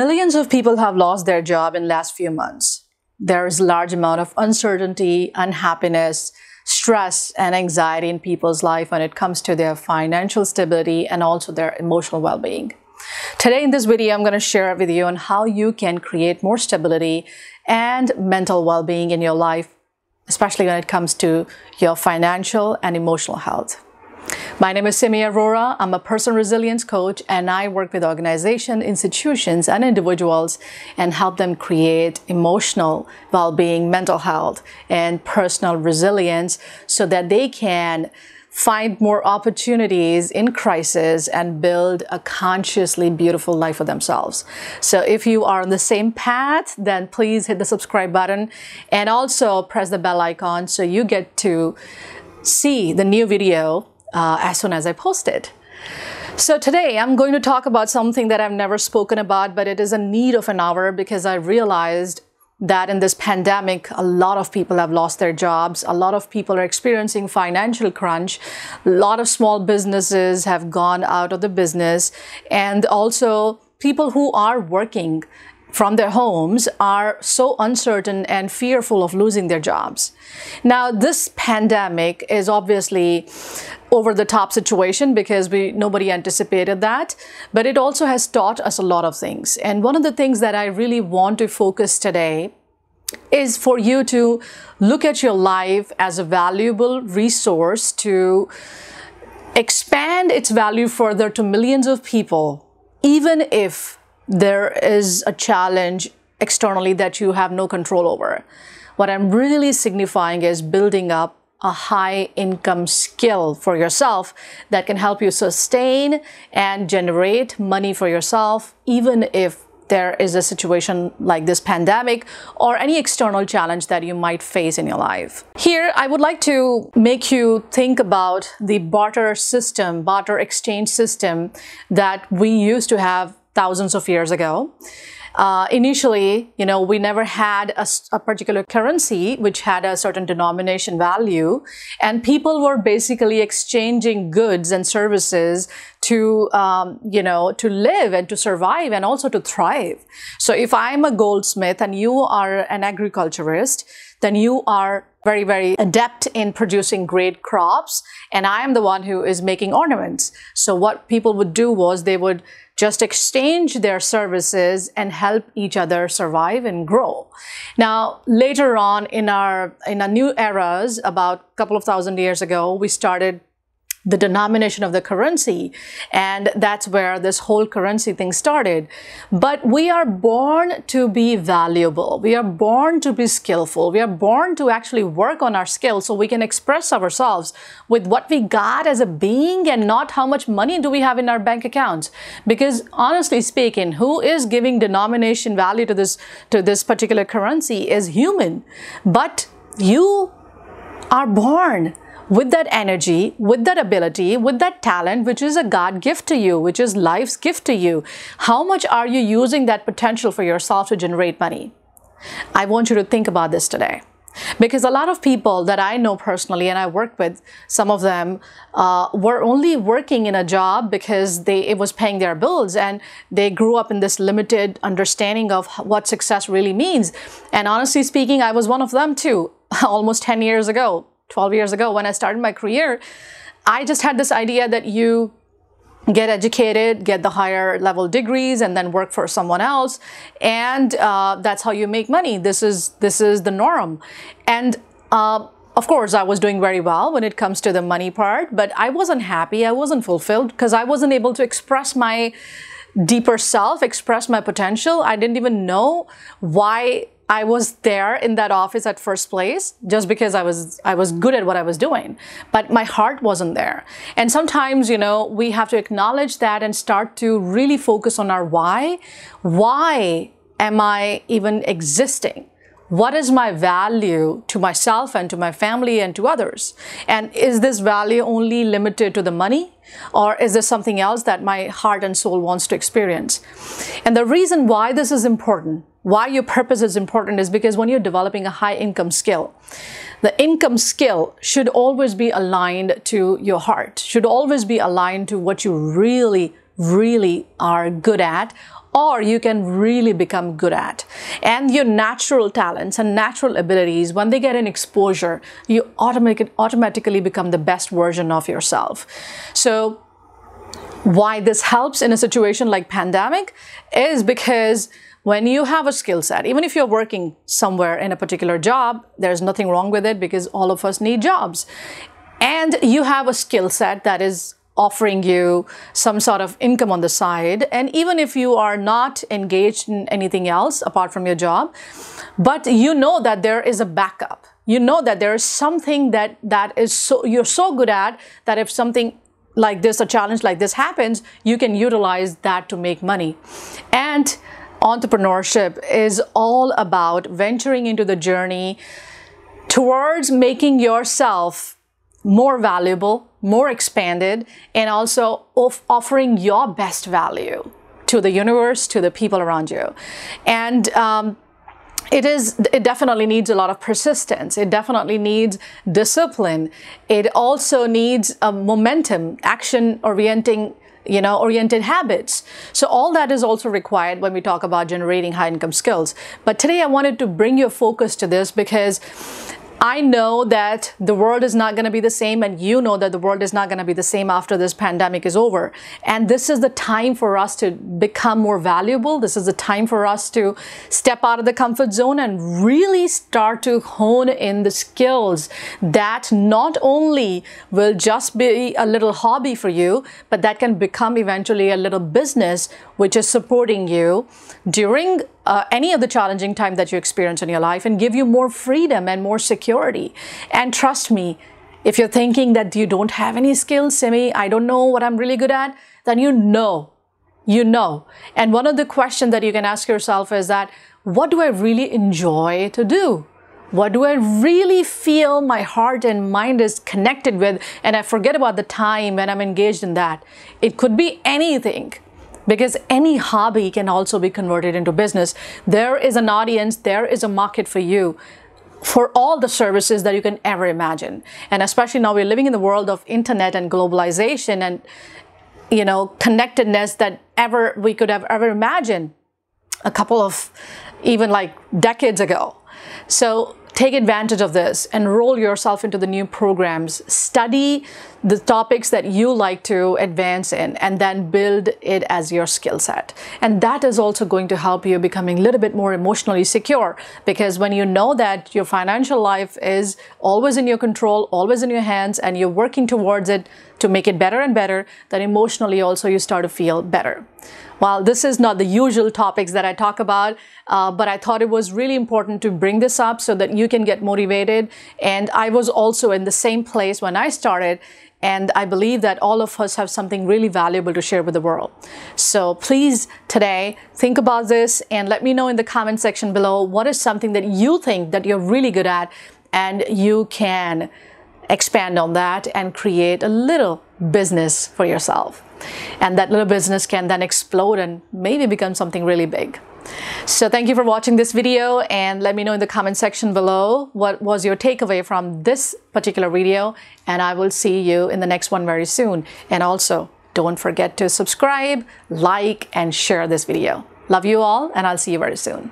Millions of people have lost their job in last few months. There is a large amount of uncertainty, unhappiness, stress, and anxiety in people's life when it comes to their financial stability and also their emotional well-being. Today in this video, I'm going to share with you on how you can create more stability and mental well-being in your life, especially when it comes to your financial and emotional health. My name is Simi Aurora. I'm a personal resilience coach and I work with organizations, institutions, and individuals and help them create emotional well-being, mental health, and personal resilience so that they can find more opportunities in crisis and build a consciously beautiful life for themselves. So if you are on the same path, then please hit the subscribe button and also press the bell icon so you get to see the new video uh, as soon as I post it. So today I'm going to talk about something that I've never spoken about, but it is a need of an hour because I realized that in this pandemic, a lot of people have lost their jobs. A lot of people are experiencing financial crunch. A lot of small businesses have gone out of the business. And also people who are working from their homes are so uncertain and fearful of losing their jobs. Now, this pandemic is obviously over the top situation because we nobody anticipated that but it also has taught us a lot of things and one of the things that i really want to focus today is for you to look at your life as a valuable resource to expand its value further to millions of people even if there is a challenge externally that you have no control over what i'm really signifying is building up a high income skill for yourself that can help you sustain and generate money for yourself, even if there is a situation like this pandemic or any external challenge that you might face in your life. Here, I would like to make you think about the barter system, barter exchange system that we used to have thousands of years ago. Uh, initially, you know, we never had a, a, particular currency which had a certain denomination value, and people were basically exchanging goods and services to, um, you know, to live and to survive and also to thrive. So if I'm a goldsmith and you are an agriculturist, then you are very, very adept in producing great crops, and I am the one who is making ornaments. So what people would do was they would just exchange their services and help each other survive and grow. Now, later on in our in our new eras, about a couple of thousand years ago, we started the denomination of the currency. And that's where this whole currency thing started. But we are born to be valuable. We are born to be skillful. We are born to actually work on our skills so we can express ourselves with what we got as a being and not how much money do we have in our bank accounts. Because honestly speaking, who is giving denomination value to this, to this particular currency is human. But you are born with that energy, with that ability, with that talent, which is a God gift to you, which is life's gift to you, how much are you using that potential for yourself to generate money? I want you to think about this today. Because a lot of people that I know personally and I work with, some of them uh, were only working in a job because they, it was paying their bills and they grew up in this limited understanding of what success really means. And honestly speaking, I was one of them too, almost 10 years ago. 12 years ago when I started my career, I just had this idea that you get educated, get the higher level degrees, and then work for someone else, and uh, that's how you make money. This is this is the norm, and. Uh, of course, I was doing very well when it comes to the money part, but I wasn't happy. I wasn't fulfilled because I wasn't able to express my deeper self, express my potential. I didn't even know why I was there in that office at first place just because I was I was good at what I was doing, but my heart wasn't there. And sometimes, you know, we have to acknowledge that and start to really focus on our why. Why am I even existing? What is my value to myself and to my family and to others? And is this value only limited to the money? Or is there something else that my heart and soul wants to experience? And the reason why this is important why your purpose is important is because when you're developing a high income skill, the income skill should always be aligned to your heart, should always be aligned to what you really, really are good at or you can really become good at. And your natural talents and natural abilities, when they get an exposure, you automatic, automatically become the best version of yourself. So why this helps in a situation like pandemic is because when you have a skill set, even if you're working somewhere in a particular job, there's nothing wrong with it because all of us need jobs. And you have a skill set that is offering you some sort of income on the side. And even if you are not engaged in anything else apart from your job, but you know that there is a backup. You know that there is something that, that is so, you're so good at that if something like this, a challenge like this happens, you can utilize that to make money. And entrepreneurship is all about venturing into the journey towards making yourself more valuable, more expanded, and also of offering your best value to the universe, to the people around you. And um, it is it definitely needs a lot of persistence it definitely needs discipline it also needs a um, momentum action orienting you know oriented habits so all that is also required when we talk about generating high income skills but today i wanted to bring your focus to this because I know that the world is not going to be the same and you know that the world is not going to be the same after this pandemic is over. And this is the time for us to become more valuable. This is the time for us to step out of the comfort zone and really start to hone in the skills that not only will just be a little hobby for you, but that can become eventually a little business which is supporting you during uh, any of the challenging time that you experience in your life and give you more freedom and more security. And trust me, if you're thinking that you don't have any skills, Simi, I don't know what I'm really good at, then you know. You know. And one of the questions that you can ask yourself is that, what do I really enjoy to do? What do I really feel my heart and mind is connected with? And I forget about the time when I'm engaged in that. It could be anything because any hobby can also be converted into business. There is an audience, there is a market for you for all the services that you can ever imagine. And especially now we're living in the world of internet and globalization and you know connectedness that ever we could have ever imagined a couple of even like decades ago. So take advantage of this enroll yourself into the new programs study the topics that you like to advance in and then build it as your skill set. And that is also going to help you becoming a little bit more emotionally secure because when you know that your financial life is always in your control, always in your hands, and you're working towards it to make it better and better, then emotionally also you start to feel better. Well, this is not the usual topics that I talk about, uh, but I thought it was really important to bring this up so that you can get motivated. And I was also in the same place when I started and I believe that all of us have something really valuable to share with the world. So please today think about this and let me know in the comment section below what is something that you think that you're really good at and you can expand on that and create a little business for yourself. And that little business can then explode and maybe become something really big. So thank you for watching this video and let me know in the comment section below what was your takeaway from this particular video and I will see you in the next one very soon. And also don't forget to subscribe, like and share this video. Love you all and I'll see you very soon.